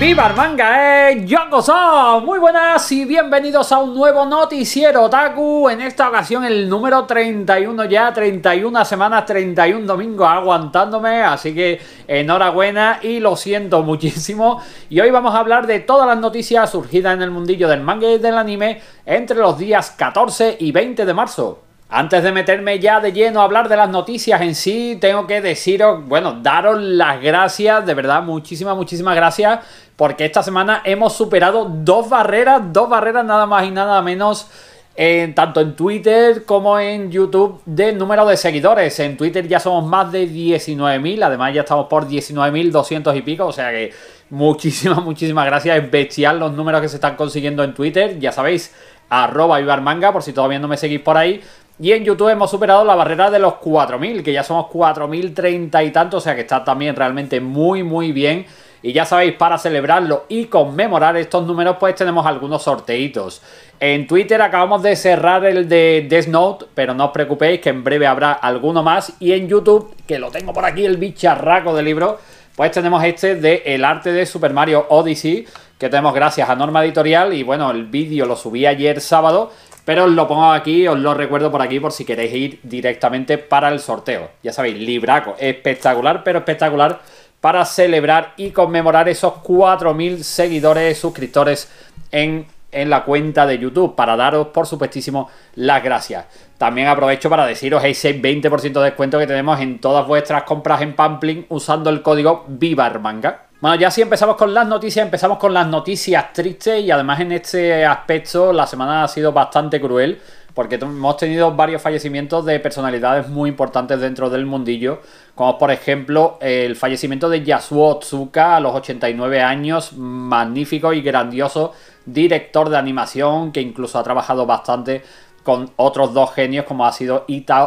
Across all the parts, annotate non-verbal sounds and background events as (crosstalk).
¡Viva el manga! ¡Eh! son! Muy buenas y bienvenidos a un nuevo noticiero Taku, En esta ocasión el número 31 ya, 31 semanas, 31 domingos aguantándome. Así que enhorabuena y lo siento (laughs) muchísimo. Y hoy vamos a hablar de todas las noticias surgidas en el mundillo del manga y del anime entre los días 14 y 20 de marzo. Antes de meterme ya de lleno a hablar de las noticias en sí, tengo que deciros, bueno, daros las gracias, de verdad, muchísimas, muchísimas gracias porque esta semana hemos superado dos barreras, dos barreras nada más y nada menos. tanto en Twitter como en YouTube de número de seguidores. En Twitter ya somos más de 19.000, además ya estamos por 19.200 y pico, o sea que muchísimas, (laughs) muchísimas gracias. Es bestial los números que se están consiguiendo en Twitter, ya sabéis, arroba Ibarmanga por si todavía no me seguís por ahí. Y en YouTube hemos superado la barrera de los 4.000, que ya somos 4.030 y tanto, o sea que está también realmente muy, muy bien. Y ya sabéis, para celebrarlo y conmemorar estos números, pues tenemos algunos sorteitos. En Twitter acabamos de cerrar el de Death Note, pero no os preocupéis que en breve habrá alguno más. Y en YouTube, que lo tengo por aquí, el bicharraco de libro, pues tenemos este de El arte de Super Mario Odyssey, que tenemos gracias a Norma Editorial. Y bueno, el vídeo lo subí ayer sábado, pero os lo pongo aquí, os lo recuerdo por aquí por si queréis ir directamente para el sorteo. Ya sabéis, libraco, espectacular, pero espectacular para celebrar y conmemorar esos 4.000 seguidores, suscriptores en, en la cuenta de YouTube, para daros por supuestísimo las gracias. También aprovecho para deciros ese 20% de descuento que tenemos en todas vuestras compras en Pampling usando el código VIVARMANGA. Bueno, ya sí empezamos con las noticias, empezamos con las noticias tristes y además en este aspecto la semana ha sido bastante cruel porque hemos tenido varios fallecimientos de personalidades muy importantes dentro del mundillo como por ejemplo el fallecimiento de Yasuo Otsuka a los 89 años, magnífico y grandioso director de animación que incluso ha trabajado bastante con otros dos genios como ha sido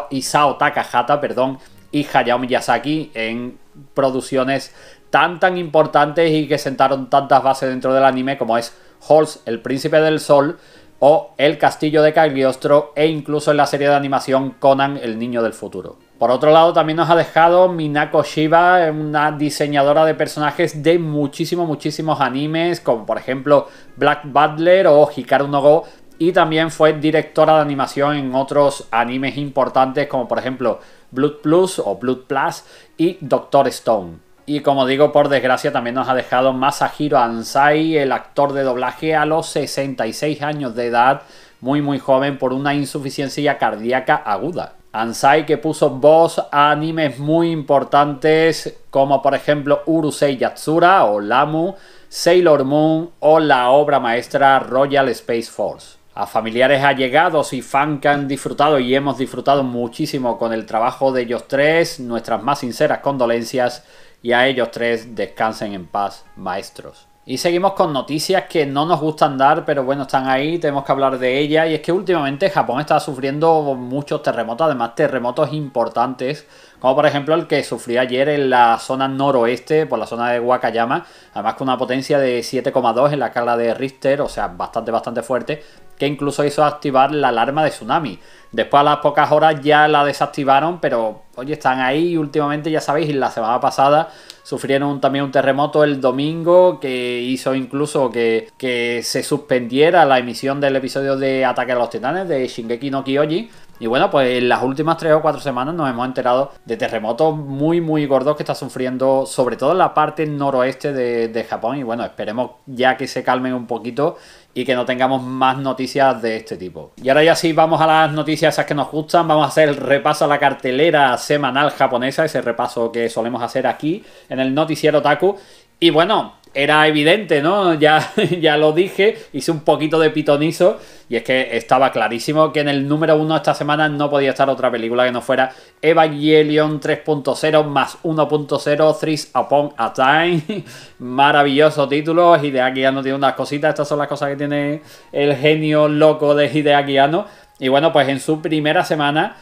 Isao Takahata perdón, y Hayao Miyazaki en producciones tan tan importantes y que sentaron tantas bases dentro del anime como es Halls, el príncipe del sol, o El castillo de Cagliostro e incluso en la serie de animación Conan, el niño del futuro. Por otro lado, también nos ha dejado Minako Shiba, una diseñadora de personajes de muchísimos, muchísimos animes, como por ejemplo Black Butler o Hikaru no Go, y también fue directora de animación en otros animes importantes como por ejemplo Blood Plus o Blood Plus y Doctor Stone. Y como digo, por desgracia también nos ha dejado Masahiro Ansai, el actor de doblaje a los 66 años de edad, muy muy joven por una insuficiencia cardíaca aguda. Ansai que puso voz a animes muy importantes como por ejemplo Urusei Yatsura o Lamu, Sailor Moon o la obra maestra Royal Space Force. A familiares allegados y fan que han disfrutado y hemos disfrutado muchísimo con el trabajo de ellos tres, nuestras más sinceras condolencias y a ellos tres descansen en paz, maestros. Y seguimos con noticias que no nos gustan dar, pero bueno, están ahí, tenemos que hablar de ellas. Y es que últimamente Japón está sufriendo muchos terremotos, además terremotos importantes, como por ejemplo el que sufrió ayer en la zona noroeste, por la zona de Wakayama, además con una potencia de 7,2 en la cara de Richter, o sea, bastante, bastante fuerte, que incluso hizo activar la alarma de tsunami. Después a las pocas horas ya la desactivaron, pero oye, están ahí últimamente, ya sabéis, la semana pasada sufrieron también un terremoto el domingo que hizo incluso que, se suspendiera la emisión del episodio de Ataque a los Titanes de Shingeki no Kyoji y bueno, pues en las últimas tres o cuatro semanas nos hemos enterado de terremotos muy, muy gordos que está sufriendo, sobre todo en la parte noroeste de, de Japón. Y bueno, esperemos ya que se calmen un poquito y que no tengamos más noticias de este tipo. Y ahora ya sí, vamos a las noticias esas que nos gustan, vamos a hacer el repaso a la cartelera semanal japonesa, ese repaso que solemos hacer aquí en el noticiero Taku. Y bueno, era evidente, ¿no? (laughs) Ya, ya lo dije, hice un poquito de pitonizo y es que estaba clarísimo que en el número uno esta semana no podía estar otra película que no fuera Evangelion 3.0 más 1.0 Threes Upon a Time. (laughs) Maravilloso título, Hideaki no tiene unas cositas, estas son las cosas que tiene el genio loco de Hideaki Anno. Y bueno, pues en su primera semana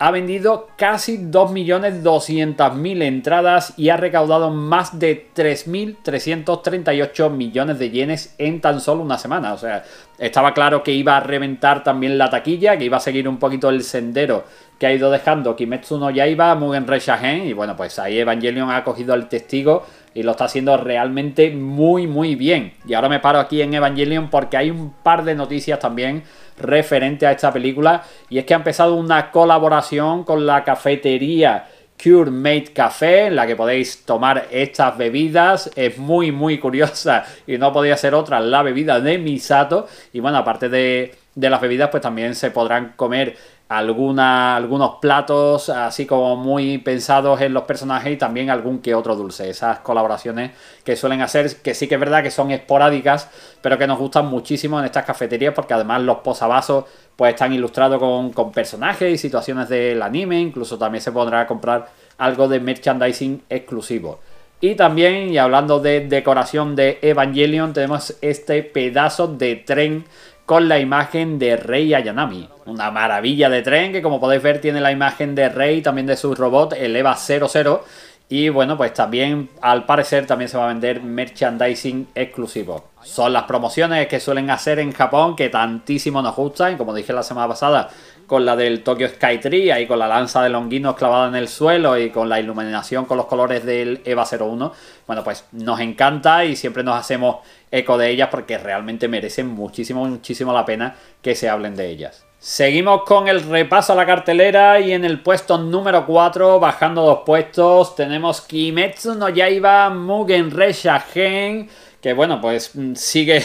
ha vendido casi 2.200.000 entradas y ha recaudado más de 3.338 millones de yenes en tan solo una semana. O sea, estaba claro que iba a reventar también la taquilla, que iba a seguir un poquito el sendero que ha ido dejando Kimetsu no Yaiba, Mugen Rey y bueno, pues ahí Evangelion ha cogido al testigo y lo está haciendo realmente muy muy bien. Y ahora me paro aquí en Evangelion porque hay un par de noticias también referente a esta película y es que ha empezado una colaboración con la cafetería Cure Made Café, en la que podéis tomar estas bebidas. Es muy, muy curiosa y no podía ser otra la bebida de Misato. Y bueno, aparte de, de las bebidas, pues también se podrán comer alguna, algunos platos así como muy pensados en los personajes y también algún que otro dulce. Esas colaboraciones que suelen hacer, que sí que es verdad que son esporádicas, pero que nos gustan muchísimo en estas cafeterías porque además los posavasos pues están ilustrados con, con personajes y situaciones del anime, incluso también se podrá comprar algo de merchandising exclusivo. Y también, y hablando de decoración de Evangelion, tenemos este pedazo de tren con la imagen de Rey Ayanami. Una maravilla de tren que como podéis ver tiene la imagen de Rey, también de su robot, Eleva 00. Y bueno, pues también al parecer también se va a vender merchandising exclusivo. Son las promociones que suelen hacer en Japón que tantísimo nos gustan. Como dije la semana pasada, con la del Tokyo Sky Tree, ahí con la lanza de Longinus clavada en el suelo y con la iluminación con los colores del EVA 01, bueno, pues nos encanta y siempre nos hacemos eco de ellas porque realmente merecen muchísimo, muchísimo la pena que se hablen de ellas. Seguimos con el repaso a la cartelera y en el puesto número 4, bajando dos puestos, tenemos Kimetsu no Yaiba Mugen Resha Gen bueno, pues mm, sigue, (laughs)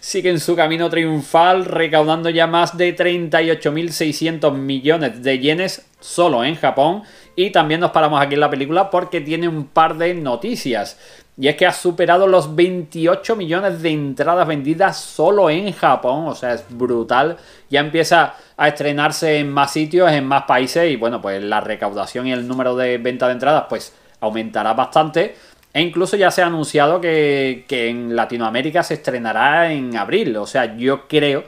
sigue en su camino triunfal, recaudando ya más de 38.600 millones de yenes solo en Japón. Y también nos paramos aquí en la película porque tiene un par de noticias. Y es que ha superado los 28 millones de entradas vendidas solo en Japón. O sea, es brutal. Ya empieza a estrenarse en más sitios, en más países. Y bueno, pues la recaudación y el número de ventas de entradas pues aumentará bastante. E incluso ya se ha anunciado que, en Latinoamérica se estrenará en abril. O sea, yo creo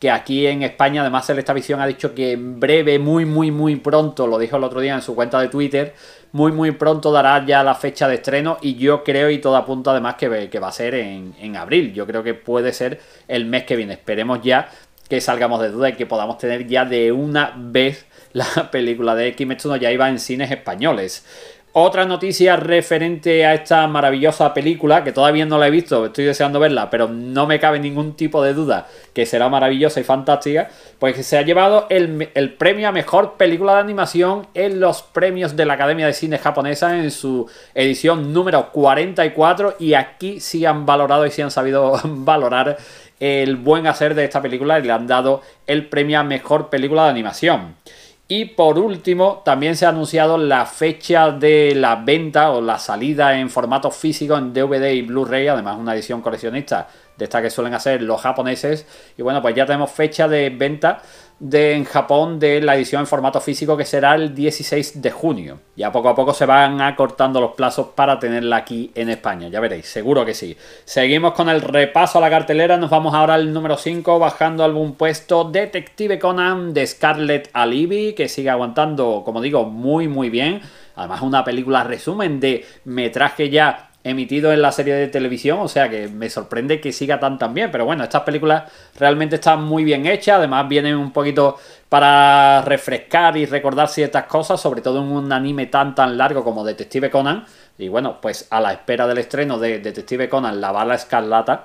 que aquí en España además Televisión ha dicho que en breve, muy, muy, muy pronto, lo dijo el otro día en su cuenta de Twitter, muy, muy pronto dará ya la fecha de estreno y yo creo y todo apunta además que, que va a ser en, abril. Yo creo que puede ser el mes que viene. Esperemos ya que salgamos de duda y que podamos tener ya de una vez la (laughs) película de Kimetsu ya iba en cines españoles. Otra noticia referente a esta maravillosa película, que todavía no la he visto, estoy deseando verla, pero no me cabe ningún tipo de duda que será maravillosa y fantástica, pues se ha llevado el, el premio a mejor película de animación en los premios de la Academia de Cine Japonesa en su edición número 44 y aquí sí han valorado y sí han sabido (laughs) valorar el buen hacer de esta película y le han dado el premio a mejor película de animación. Y por último, también se ha anunciado la fecha de la venta o la salida en formato físico en DVD y Blu-ray, además una edición coleccionista de esta que suelen hacer los japoneses. Y bueno, pues ya tenemos fecha de venta de, en Japón de la edición en formato físico que será el 16 de junio. Ya poco a poco se van acortando los plazos para tenerla aquí en España, ya veréis, seguro que sí. Seguimos con el repaso a la cartelera, nos vamos ahora al número 5, bajando algún puesto, Detective Conan de Scarlett Alibi, que sigue aguantando, como digo, muy muy bien. Además una película resumen de metraje ya emitido en la serie de televisión, o sea que me sorprende que siga tan tan bien, pero bueno, estas películas realmente están muy bien hechas, además vienen un poquito para refrescar y recordar ciertas cosas, sobre todo en un anime tan tan largo como Detective Conan, y bueno, pues a la espera del estreno de Detective Conan, La Bala Escarlata,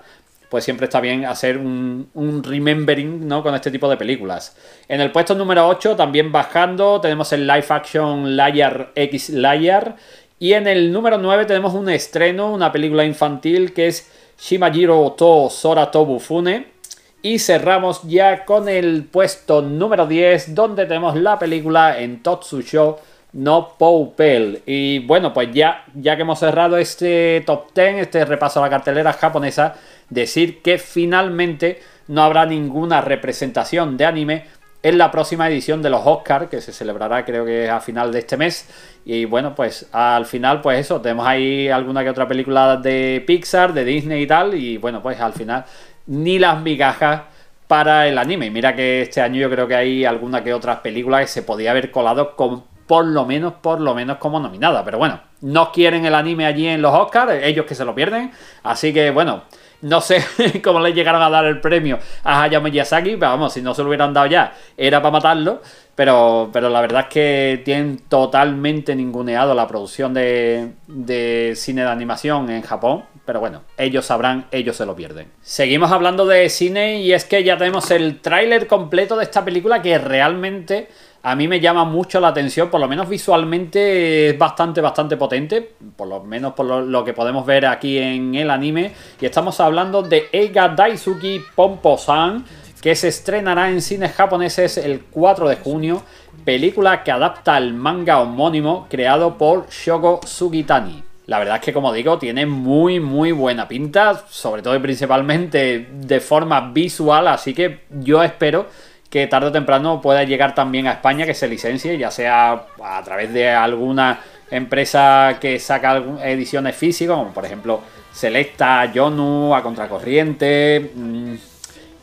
pues siempre está bien hacer un, remembering ¿no? con este tipo de películas. En el puesto número 8, también bajando, tenemos el live action Liar X Liar, y en el número 9 tenemos un estreno, una película infantil que es Shimajiro to Sora to Y cerramos ya con el puesto número 10, donde tenemos la película en Totsusho no Poupel. Y bueno, pues ya, ya que hemos cerrado este top 10, este repaso a la cartelera japonesa, decir que finalmente no habrá ninguna representación de anime en la próxima edición de los Oscars, que se celebrará creo que a final de este mes. Y bueno, pues al final, pues eso, tenemos ahí alguna que otra película de Pixar, de Disney y tal. Y bueno, pues al final, ni las migajas para el anime. Mira que este año yo creo que hay alguna que otra película que se podía haber colado con por lo menos, por lo menos como nominada. Pero bueno, no quieren el anime allí en los Oscars, ellos que se lo pierden. Así que bueno, no sé (laughs) cómo le llegaron a dar el premio a Hayao Miyazaki, pero vamos, si no se lo hubieran dado ya, era para matarlo. Pero, la verdad es que tienen totalmente ninguneado la producción de, cine de animación en Japón. Pero bueno, ellos sabrán, ellos se lo pierden. Seguimos hablando de cine y es que ya tenemos el tráiler completo de esta película que realmente a mí me llama mucho la atención, por lo menos visualmente es bastante, bastante potente, por lo menos por lo, que podemos ver aquí en el anime. Y estamos hablando de Eiga Daisuki Pompo-san que se estrenará en cines japoneses el 4 de junio, película que adapta al manga homónimo creado por Shogo Sugitani. La verdad es que como digo, tiene muy muy buena pinta, sobre todo y principalmente de forma visual, así que yo espero que tarde o temprano pueda llegar también a España, que se licencie, ya sea a través de alguna empresa que saca ediciones físicas, como por ejemplo Selecta, Yonu, A Contracorriente... Mm,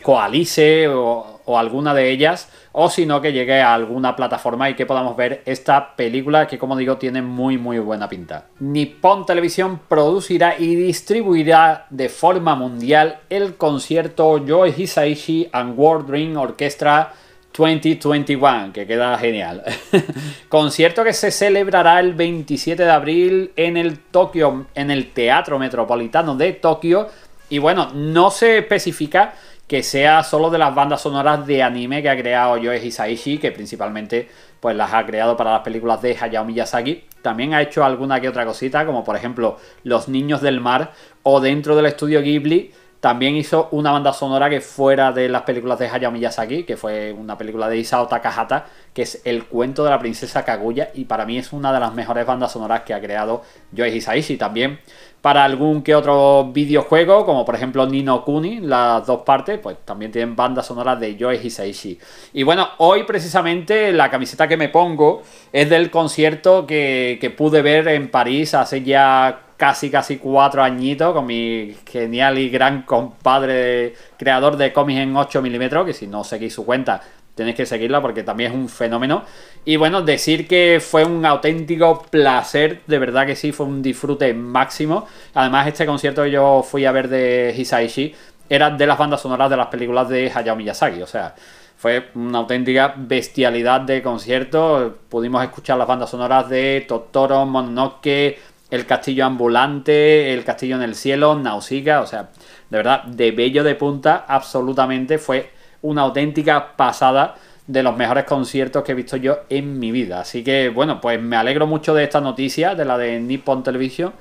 coalice o, alguna de ellas, o si no, que llegue a alguna plataforma y que podamos ver esta película que, como digo, tiene muy, muy buena pinta. Nippon Televisión producirá y distribuirá de forma mundial el concierto Joy Hisaishi and World Dream Orchestra 2021, que queda genial. (laughs) Concierto que se celebrará el 27 de abril en el Tokio, en el Teatro Metropolitano de Tokio. Y bueno, no se especifica que sea solo de las bandas sonoras de anime que ha creado Yoe Hisaishi, que principalmente pues las ha creado para las películas de Hayao Miyazaki. También ha hecho alguna que otra cosita, como por ejemplo Los Niños del Mar o dentro del estudio Ghibli también hizo una banda sonora que fuera de las películas de Hayao Miyazaki, que fue una película de Isao Takahata, que es El cuento de la princesa Kaguya, y para mí es una de las mejores bandas sonoras que ha creado Joe Hisaishi. También para algún que otro videojuego, como por ejemplo Nino Kuni, las dos partes, pues también tienen bandas sonoras de Joe Hisaishi. Y bueno, hoy precisamente la camiseta que me pongo es del concierto que, que pude ver en París hace ya casi, casi cuatro añitos con mi genial y gran compadre creador de cómics en 8 milímetros, que si no seguís su cuenta, tenéis que seguirla porque también es un fenómeno. Y bueno, decir que fue un auténtico placer, de verdad que sí, fue un disfrute máximo. Además, este concierto que yo fui a ver de Hisaishi era de las bandas sonoras de las películas de Hayao Miyazaki, o sea, fue una auténtica bestialidad de concierto. Pudimos escuchar las bandas sonoras de Totoro, Mononoke, el castillo ambulante, el castillo en el cielo, Nausicaa, o sea, de verdad, de bello de punta, absolutamente fue una auténtica pasada de los mejores conciertos que he visto yo en mi vida. Así que, bueno, pues me alegro mucho de esta noticia, de la de Nippon Television.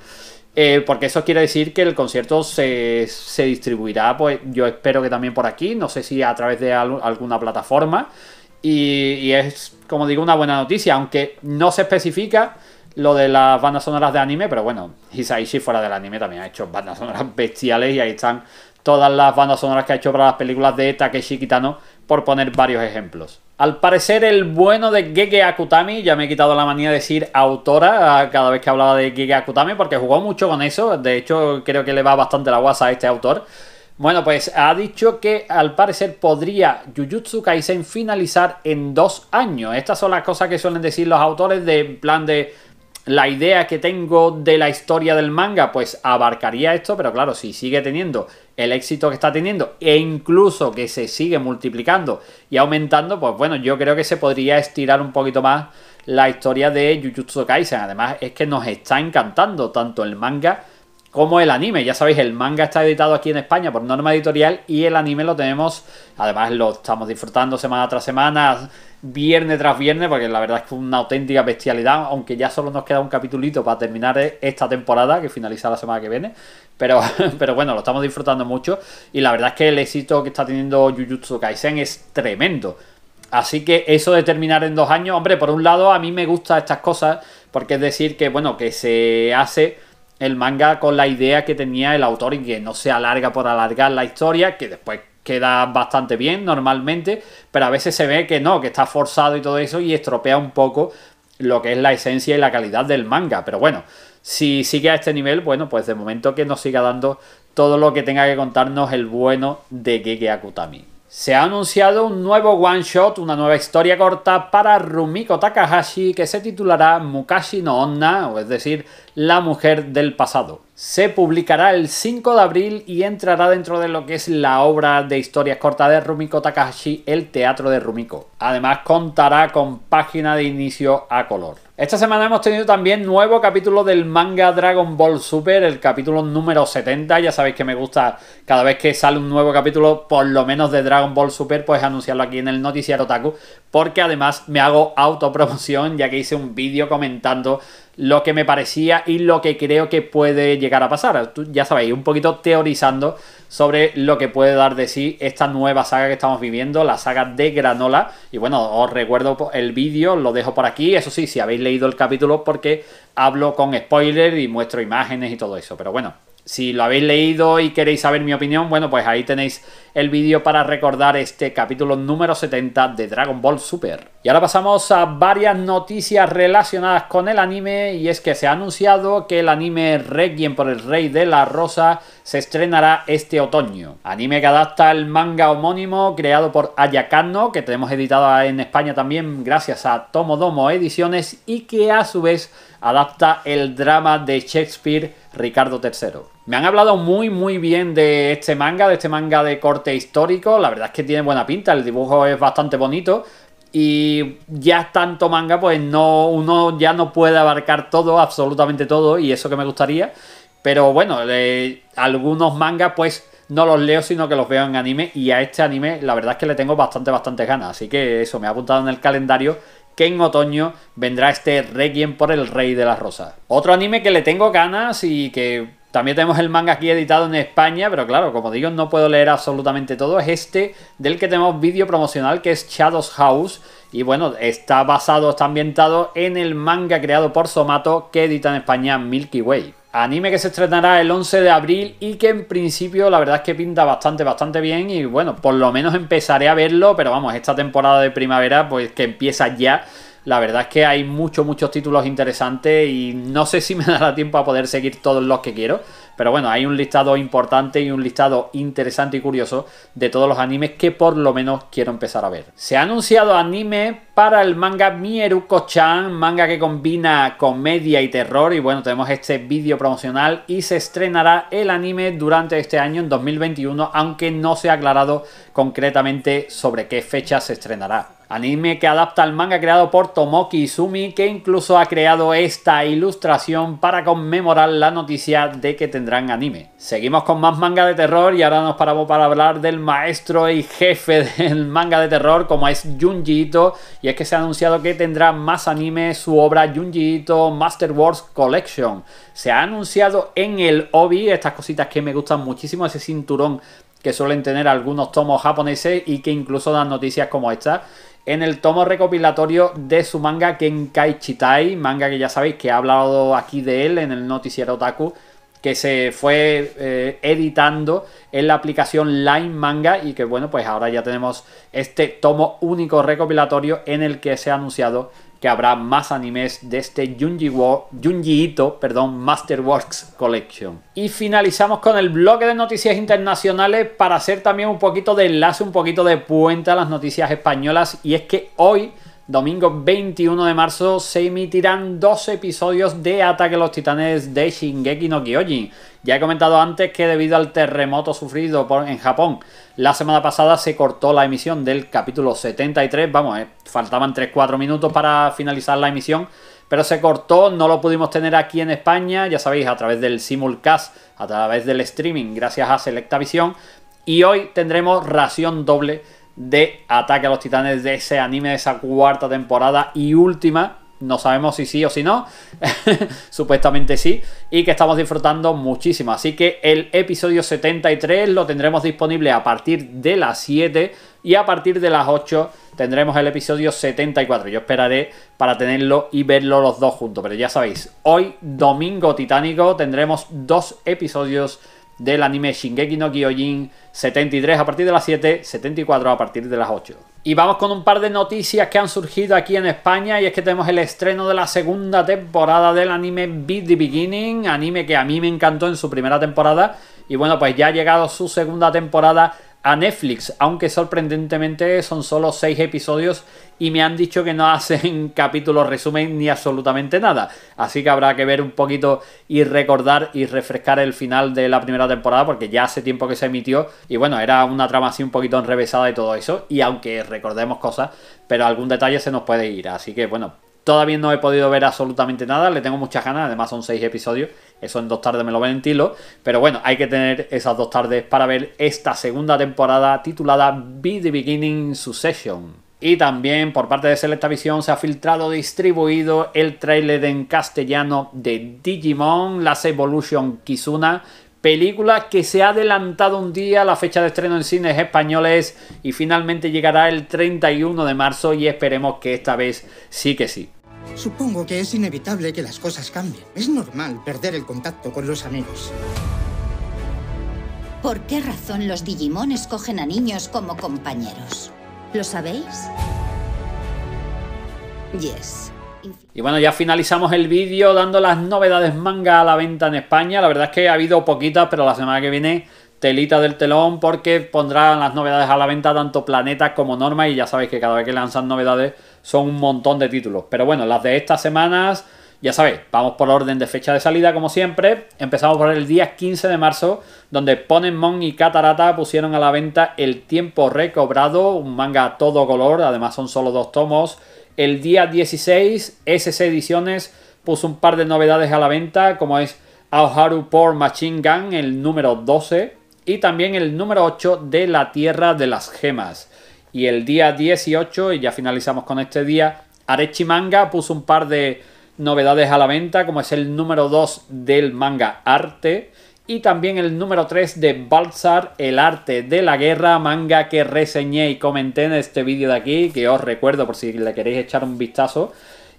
Eh, porque eso quiere decir que el concierto se, se, distribuirá, pues yo espero que también por aquí, no sé si a través de alguna plataforma. y, es, como digo, una buena noticia, aunque no se especifica lo de las bandas sonoras de anime, pero bueno, Hisaishi fuera del anime también ha hecho bandas sonoras (laughs) bestiales y ahí están todas las bandas sonoras que ha hecho para las películas de Takeshi Kitano, por poner varios ejemplos. Al parecer el bueno de Gege Akutami, ya me he quitado la manía de decir autora cada vez que hablaba de Gege Akutami porque jugó mucho con eso, de hecho creo que le va bastante la guasa a este autor. Bueno, pues ha dicho que al parecer podría Jujutsu Kaisen finalizar en dos años. Estas son las cosas que suelen decir los autores de plan de la idea que tengo de la historia del manga, pues abarcaría esto, pero claro, si sigue teniendo el éxito que está teniendo e incluso que se sigue multiplicando y aumentando, pues bueno, yo creo que se podría estirar un poquito más la historia de Jujutsu Kaisen. Además, es que nos está encantando tanto el manga como el anime. Ya sabéis, el manga está editado aquí en España por norma editorial y el anime lo tenemos, además lo estamos disfrutando semana tras semana, viernes tras viernes, porque la verdad es que es una auténtica bestialidad, aunque ya solo nos queda un capitulito para terminar esta temporada, que finaliza la semana que viene. Pero, (laughs) pero bueno, lo estamos disfrutando mucho y la verdad es que el éxito que está teniendo Jujutsu Kaisen es tremendo. Así que eso de terminar en dos años, hombre, por un lado a mí me gustan estas cosas, porque es decir que, bueno, que se hace el manga con la idea que tenía el autor y que no se alarga por alargar la historia, que después queda bastante bien normalmente, pero a veces se ve que no, que está forzado y todo eso y estropea un poco lo que es la esencia y la calidad del manga. Pero bueno, si sigue a este nivel, bueno, pues de momento que nos siga dando todo lo que tenga que contarnos el bueno de Gege Akutami. Se ha anunciado un nuevo one shot, una nueva historia corta para Rumiko Takahashi que se titulará Mukashi no Onna, o es decir, la mujer del pasado. Se publicará el 5 de abril y entrará dentro de lo que es la obra de historias cortas de Rumiko Takahashi, El Teatro de Rumiko. Además contará con página de inicio a color. Esta semana hemos tenido también nuevo capítulo del manga Dragon Ball Super, el capítulo número 70. Ya sabéis que me gusta cada vez que sale un nuevo capítulo, por lo menos de Dragon Ball Super, pues anunciarlo aquí en el noticiero Taku, porque además me hago autopromoción ya que hice un vídeo comentando lo que me parecía y lo que creo que puede llegar a pasar. Ya sabéis, un poquito teorizando sobre lo que puede dar de sí esta nueva saga que estamos viviendo, la saga de Granola. Y bueno, os recuerdo el vídeo, lo dejo por aquí. Eso sí, si habéis leído el capítulo, porque hablo con spoiler y muestro imágenes y todo eso. Pero bueno, si lo habéis leído y queréis saber mi opinión, bueno, pues ahí tenéis el vídeo para recordar este capítulo número 70 de Dragon Ball Super. Y ahora pasamos a varias noticias relacionadas con el anime y es que se ha anunciado que el anime Requiem por el Rey de la Rosa se estrenará este otoño. Anime que adapta el manga homónimo creado por Ayakano, que tenemos editado en España también gracias a Tomodomo Ediciones y que a su vez adapta el drama de Shakespeare Ricardo III. Me han hablado muy, muy bien de este manga, de este manga de corte histórico. La verdad es que tiene buena pinta, el dibujo es bastante bonito. Y ya tanto manga, pues no, uno ya no puede abarcar todo, absolutamente todo, y eso que me gustaría. Pero bueno, algunos mangas, pues no los leo, sino que los veo en anime. Y a este anime, la verdad es que le tengo bastante, bastante ganas. Así que eso, me ha apuntado en el calendario que en otoño vendrá este Requiem por el Rey de las Rosas. Otro anime que le tengo ganas y que también tenemos el manga aquí editado en España, pero claro, como digo, no puedo leer absolutamente todo. Es este del que tenemos vídeo promocional, que es Shadows House. Y bueno, está basado, está ambientado en el manga creado por Somato que edita en España Milky Way. Anime que se estrenará el 11 de abril y que en principio la verdad es que pinta bastante, bastante bien y bueno, por lo menos empezaré a verlo, pero vamos, esta temporada de primavera pues que empieza ya la verdad es que hay muchos, muchos títulos interesantes y no sé si me (laughs) dará tiempo a poder seguir todos los que quiero. Pero bueno, hay un listado importante y un listado interesante y curioso de todos los animes que por lo menos quiero empezar a ver. Se ha anunciado anime para el manga Mieruko-chan, manga que combina comedia y terror. Y bueno, tenemos este vídeo promocional y se estrenará el anime durante este año, en 2021, aunque no se ha aclarado concretamente sobre qué fecha se estrenará anime que adapta al manga creado por Tomoki Izumi, que incluso ha creado esta ilustración para conmemorar la noticia de que tendrán anime. Seguimos con más manga de terror y ahora nos paramos para hablar del maestro y jefe (laughs) del manga de terror como es Junji Ito, y es que se ha anunciado que tendrá más anime su obra Junji Ito Master Collection. Se ha anunciado en el obi estas cositas que me gustan muchísimo, ese cinturón que suelen tener algunos tomos japoneses y que incluso dan noticias como esta en el tomo recopilatorio de su manga Kenkai Chitai, manga que ya sabéis que ha hablado aquí de él en el noticiero Otaku, que se fue eh, editando en la aplicación Line Manga y que bueno, pues ahora ya tenemos este tomo único recopilatorio en el que se ha anunciado que habrá más animes de este Junji, Ito perdón, Masterworks Collection. Y finalizamos con el bloque de noticias internacionales para hacer también un poquito de enlace, un poquito de puente a las noticias españolas. Y es que hoy domingo 21 de marzo se emitirán dos episodios de Ataque a los Titanes de Shingeki no Kyojin, ya he comentado antes que debido al terremoto sufrido en Japón la semana pasada se cortó la emisión del capítulo 73, vamos, eh, faltaban 3-4 minutos para finalizar la emisión, pero se cortó, no lo pudimos tener aquí en España, ya sabéis, a través del simulcast, a través del streaming, gracias a Selectavisión, y hoy tendremos ración doble de Ataque a los Titanes de ese anime de esa cuarta temporada y última no sabemos si sí o si no, (laughs) supuestamente sí, y que estamos disfrutando muchísimo. Así que el episodio 73 lo tendremos disponible a partir de las 7 y a partir de las 8 tendremos el episodio 74. Yo esperaré para tenerlo y verlo los dos juntos, pero ya sabéis, hoy domingo titánico tendremos dos episodios del anime Shingeki no Kyojin 73 a partir de las 7, 74 a partir de las 8. Y vamos con un par de noticias que han surgido aquí en España y es que tenemos el estreno de la segunda temporada del anime Beat the Beginning, anime que a mí me encantó en su primera temporada y bueno, pues ya ha llegado su segunda temporada a Netflix, aunque sorprendentemente son solo 6 episodios y me han dicho que no hacen (laughs) capítulos resumen ni absolutamente nada. Así que habrá que ver un poquito y recordar y refrescar el final de la primera temporada porque ya hace tiempo que se emitió y bueno, era una trama así un poquito enrevesada y todo eso. Y aunque recordemos cosas, pero algún detalle se nos puede ir. Así que bueno, Todavía no he podido ver absolutamente nada, le tengo muchas ganas, además son seis episodios, eso en dos tardes me lo ventilo, pero bueno, hay que tener esas dos tardes para ver esta segunda temporada titulada Be the Beginning Succession. Y también por parte de Selectavisión se ha filtrado distribuido el tráiler en castellano de Digimon Las Evolution Kizuna, película que se ha adelantado un día la fecha de estreno en cines españoles y finalmente llegará el 31 de marzo y esperemos que esta vez sí que sí. Supongo que es inevitable que las cosas cambien. Es normal perder el contacto con los amigos. ¿Por qué razón los Digimon cogen a niños como compañeros? ¿Lo sabéis? Yes. Y bueno, ya finalizamos el vídeo dando las novedades manga a la venta en España. La verdad es que ha habido poquitas, pero la semana que viene telita del telón porque pondrán las novedades a la venta tanto Planeta como Norma y ya sabéis que cada vez que lanzan novedades son un montón de títulos. Pero bueno, las de estas semanas, ya sabéis, vamos por orden de fecha de salida como siempre. Empezamos por el día 15 de marzo, donde Ponemon y Catarata pusieron a la venta El tiempo recobrado, un manga a todo color, además son solo dos tomos. El día 16, SC Ediciones puso un par de novedades a la venta, como es Aoharu por Machine Gun, el número 12, y también el número 8 de La Tierra de las Gemas. Y el día 18, y ya finalizamos con este día, Arechi Manga puso un par de novedades a la venta, como es el número 2 del manga Arte y también el número 3 de Balsar, El arte de la guerra, manga que reseñé y comenté en este vídeo de aquí, que os recuerdo por si le queréis echar un vistazo.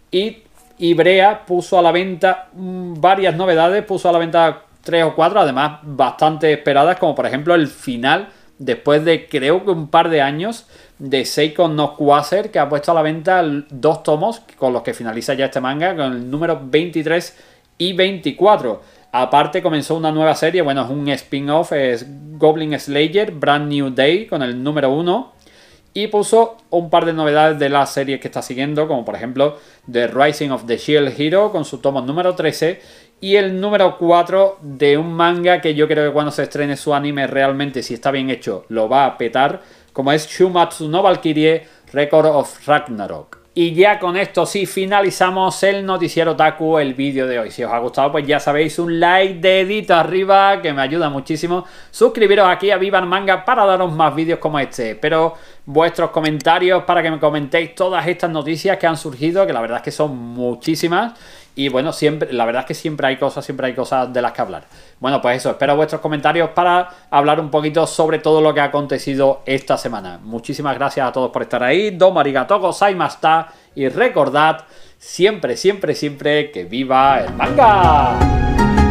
Y Ibrea puso a la venta mm, varias novedades, puso a la venta 3 o 4, además bastante esperadas, como por ejemplo el final después de creo que un par de años de Seiko no Quasar, que ha puesto a la venta dos tomos con los que finaliza ya este manga, con el número 23 y 24. Aparte comenzó una nueva serie, bueno, es un spin-off, es Goblin Slayer, Brand New Day, con el número 1. Y puso un par de novedades de las series que está siguiendo, como por ejemplo The Rising of the Shield Hero, con su tomo número 13 y el número 4 de un manga que yo creo que cuando se estrene su anime realmente, si está bien hecho, lo va a petar, como es Shumatsu no Valkyrie Record of Ragnarok. Y ya con esto sí finalizamos el noticiero Taku, el vídeo de hoy. Si os ha gustado, pues ya sabéis, un like, de dedito arriba, que me ayuda muchísimo. Suscribiros aquí a Vivan Manga para daros más vídeos como este. Espero vuestros comentarios para que me comentéis todas estas noticias que han surgido, que la verdad es que son muchísimas. Y bueno, siempre, la verdad es que siempre hay cosas, siempre hay cosas de las que hablar. Bueno, pues eso, espero vuestros comentarios para hablar un poquito sobre todo lo que ha acontecido esta semana. Muchísimas gracias a todos por estar ahí. Domo arigato está Y recordad siempre, siempre, siempre que viva el manga.